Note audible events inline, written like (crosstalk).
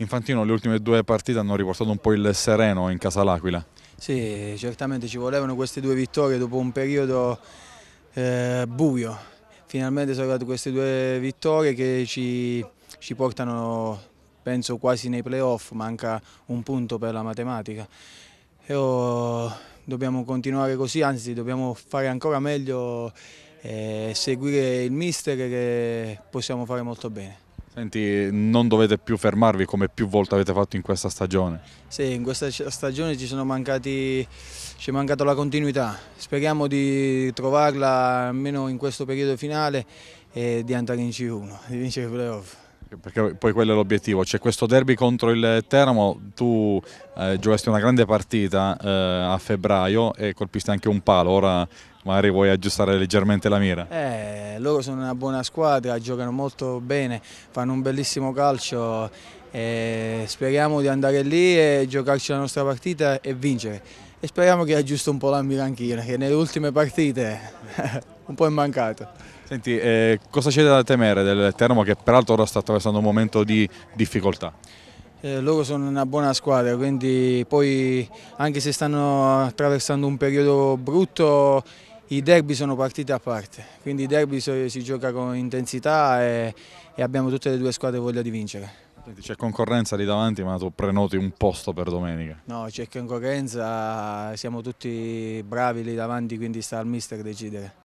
Infantino le ultime due partite hanno riportato un po' il sereno in casa l'Aquila. Sì, certamente ci volevano queste due vittorie dopo un periodo eh, buio. Finalmente sono arrivate queste due vittorie che ci, ci portano, penso, quasi nei playoff, manca un punto per la matematica. Io, dobbiamo continuare così, anzi dobbiamo fare ancora meglio e eh, seguire il mister che possiamo fare molto bene. Senti, non dovete più fermarvi come più volte avete fatto in questa stagione. Sì, in questa stagione ci, sono mancati, ci è mancata la continuità. Speriamo di trovarla almeno in questo periodo finale e di andare in C1, di vincere i playoff perché poi quello è l'obiettivo, c'è questo derby contro il Teramo, tu eh, giocaste una grande partita eh, a febbraio e colpiste anche un palo, ora magari vuoi aggiustare leggermente la mira. Eh, loro sono una buona squadra, giocano molto bene, fanno un bellissimo calcio, eh, speriamo di andare lì e giocarci la nostra partita e vincere. E speriamo che aggiusto un po' la mira anch'io, che nelle ultime partite... (laughs) un po' in mancata. Senti, eh, cosa c'è da temere del Teramo che peraltro ora sta attraversando un momento di difficoltà? Eh, loro sono una buona squadra, quindi poi anche se stanno attraversando un periodo brutto i derby sono partite a parte, quindi i derby si gioca con intensità e, e, abbiamo tutte le due squadre voglia di vincere. C'è concorrenza lì davanti ma tu prenoti un posto per domenica? No, c'è concorrenza, siamo tutti bravi lì davanti quindi sta al mister decidere.